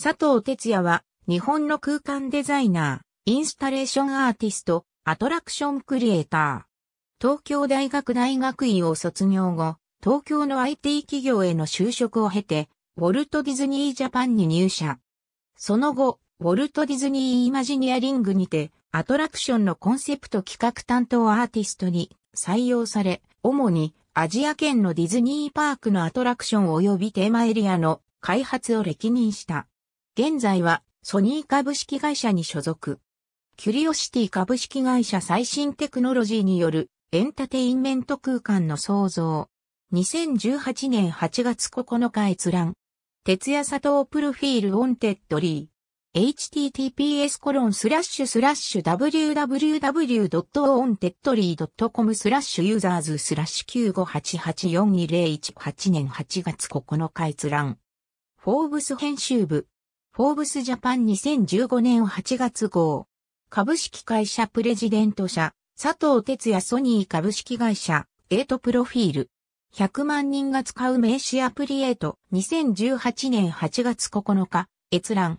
佐藤哲也は、日本の空間デザイナー、インスタレーションアーティスト、アトラクションクリエイター。東京大学大学院を卒業後、東京の IT 企業への就職を経て、ウォルト・ディズニー・ジャパンに入社。その後、ウォルト・ディズニー・イマジニアリングにて、アトラクションのコンセプト企画担当アーティストに採用され、主にアジア圏のディズニーパークのアトラクション及びテーマエリアの開発を歴任した。現在はソニー株式会社に所属。キュリオシティ株式会社最新テクノロジーによるエンタテインメント空間の創造。2018年8月9日閲覧。徹夜佐藤プロフィールオンテッドリー。https コロンスラッシュスラッシュ www.ontedly.com スラッシュユーザーズスラッシュ958842018年8月9日閲覧。フォーブス編集部フォーブスジャパン2015年8月号。株式会社プレジデント社、佐藤哲也ソニー株式会社、エイトプロフィール。100万人が使う名刺アプリエイト2018年8月9日、閲覧。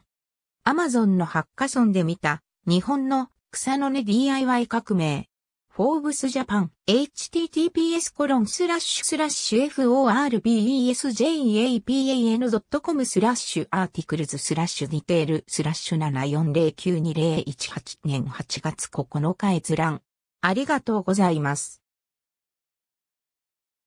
アマゾンのハッカソンで見た日本の草の根 DIY 革命。フォーブスジャパン、https コロンスラッシュスラッシュ forbesjapan.com スラッシュアーティクルズスラッシュディテールスラッシュ74092018年8月9日閲覧。ありがとうございます。